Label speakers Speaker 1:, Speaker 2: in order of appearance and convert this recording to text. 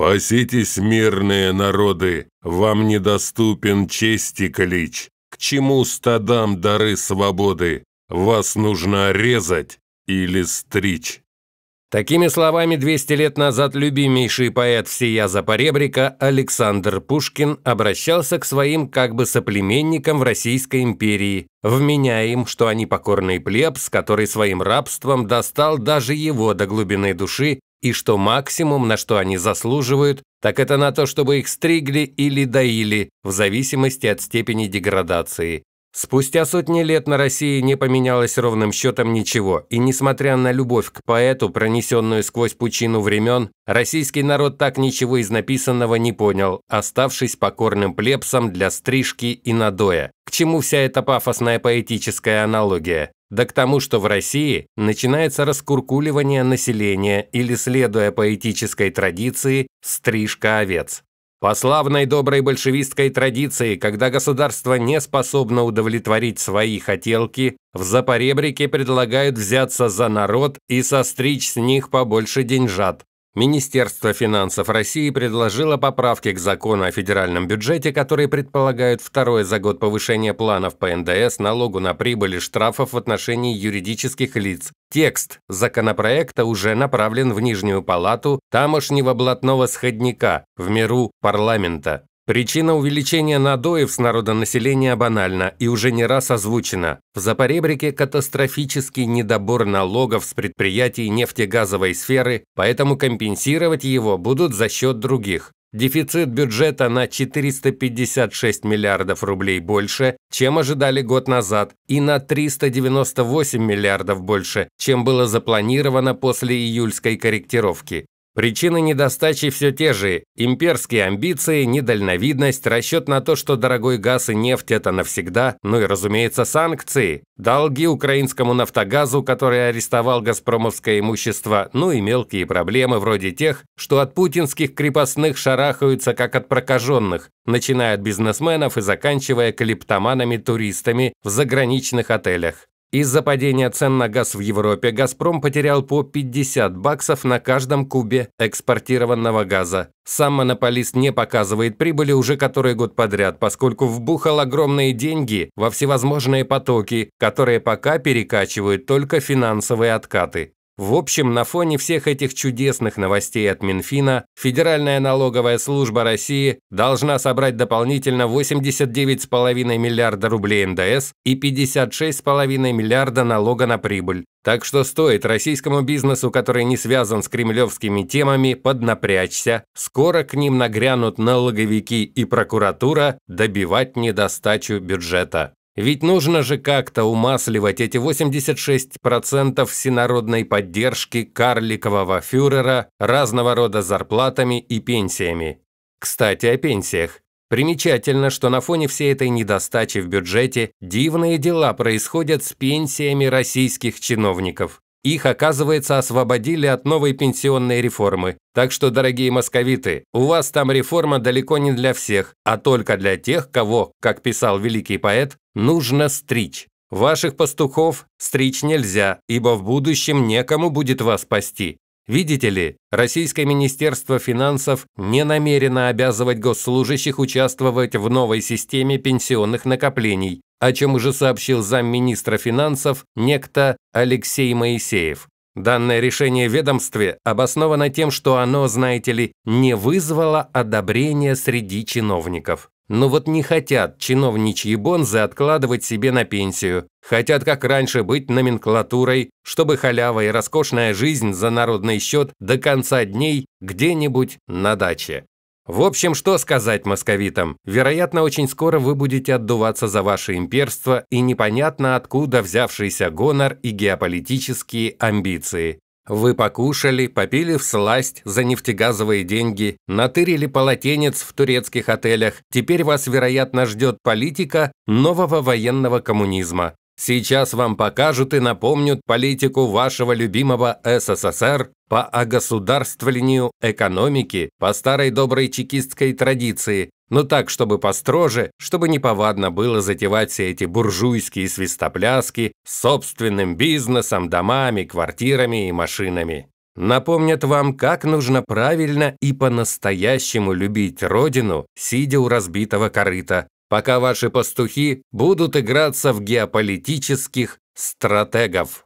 Speaker 1: «Паситесь, мирные народы, вам недоступен чести клич. К чему стадам дары свободы? Вас нужно резать или стричь?» Такими словами 200 лет назад любимейший поэт всея Запоребрика Александр Пушкин обращался к своим как бы соплеменникам в Российской империи, вменяя им, что они покорный плебс, который своим рабством достал даже его до глубины души и что максимум, на что они заслуживают, так это на то, чтобы их стригли или доили, в зависимости от степени деградации. Спустя сотни лет на России не поменялось ровным счетом ничего, и несмотря на любовь к поэту, пронесенную сквозь пучину времен, российский народ так ничего из написанного не понял, оставшись покорным плебсом для стрижки и надоя. К чему вся эта пафосная поэтическая аналогия? да к тому, что в России начинается раскуркуливание населения или, следуя поэтической традиции, стрижка овец. По славной доброй большевистской традиции, когда государство не способно удовлетворить свои хотелки, в Запоребрике предлагают взяться за народ и состричь с них побольше деньжат, Министерство финансов России предложило поправки к закону о федеральном бюджете, которые предполагают второе за год повышение планов по НДС, налогу на прибыль и штрафов в отношении юридических лиц. Текст законопроекта уже направлен в Нижнюю палату тамошнего блатного сходника в миру парламента. Причина увеличения надоев с народонаселения банальна и уже не раз озвучена. В Запоребрике катастрофический недобор налогов с предприятий нефтегазовой сферы, поэтому компенсировать его будут за счет других. Дефицит бюджета на 456 миллиардов рублей больше, чем ожидали год назад, и на 398 миллиардов больше, чем было запланировано после июльской корректировки. Причины недостачи все те же – имперские амбиции, недальновидность, расчет на то, что дорогой газ и нефть – это навсегда, ну и, разумеется, санкции, долги украинскому «Нафтогазу», который арестовал газпромовское имущество, ну и мелкие проблемы вроде тех, что от путинских крепостных шарахаются как от прокаженных, начиная от бизнесменов и заканчивая клептоманами-туристами в заграничных отелях. Из-за падения цен на газ в Европе «Газпром» потерял по 50 баксов на каждом кубе экспортированного газа. Сам монополист не показывает прибыли уже который год подряд, поскольку вбухал огромные деньги во всевозможные потоки, которые пока перекачивают только финансовые откаты. В общем, на фоне всех этих чудесных новостей от Минфина, Федеральная налоговая служба России должна собрать дополнительно 89,5 миллиарда рублей НДС и 56,5 миллиарда налога на прибыль. Так что стоит российскому бизнесу, который не связан с кремлевскими темами, поднапрячься. Скоро к ним нагрянут налоговики и прокуратура добивать недостачу бюджета. Ведь нужно же как-то умасливать эти 86% всенародной поддержки карликового фюрера разного рода зарплатами и пенсиями. Кстати, о пенсиях. Примечательно, что на фоне всей этой недостачи в бюджете дивные дела происходят с пенсиями российских чиновников. Их, оказывается, освободили от новой пенсионной реформы. Так что, дорогие московиты, у вас там реформа далеко не для всех, а только для тех, кого, как писал великий поэт, нужно стричь. Ваших пастухов стричь нельзя, ибо в будущем некому будет вас спасти. Видите ли, Российское Министерство финансов не намерено обязывать госслужащих участвовать в новой системе пенсионных накоплений, о чем уже сообщил замминистра финансов некто Алексей Моисеев. Данное решение в ведомстве обосновано тем, что оно, знаете ли, не вызвало одобрения среди чиновников. Но ну вот не хотят чиновничьи бонзы откладывать себе на пенсию. Хотят, как раньше, быть номенклатурой, чтобы халява и роскошная жизнь за народный счет до конца дней где-нибудь на даче. В общем, что сказать московитам? Вероятно, очень скоро вы будете отдуваться за ваше имперство и непонятно откуда взявшийся гонор и геополитические амбиции. Вы покушали, попили в сласть за нефтегазовые деньги, натырили полотенец в турецких отелях. Теперь вас, вероятно, ждет политика нового военного коммунизма. Сейчас вам покажут и напомнят политику вашего любимого СССР по огосударствлению экономики по старой доброй чекистской традиции, но ну так, чтобы построже, чтобы неповадно было затевать все эти буржуйские свистопляски с собственным бизнесом, домами, квартирами и машинами. Напомнят вам, как нужно правильно и по-настоящему любить родину, сидя у разбитого корыта, пока ваши пастухи будут играться в геополитических стратегов.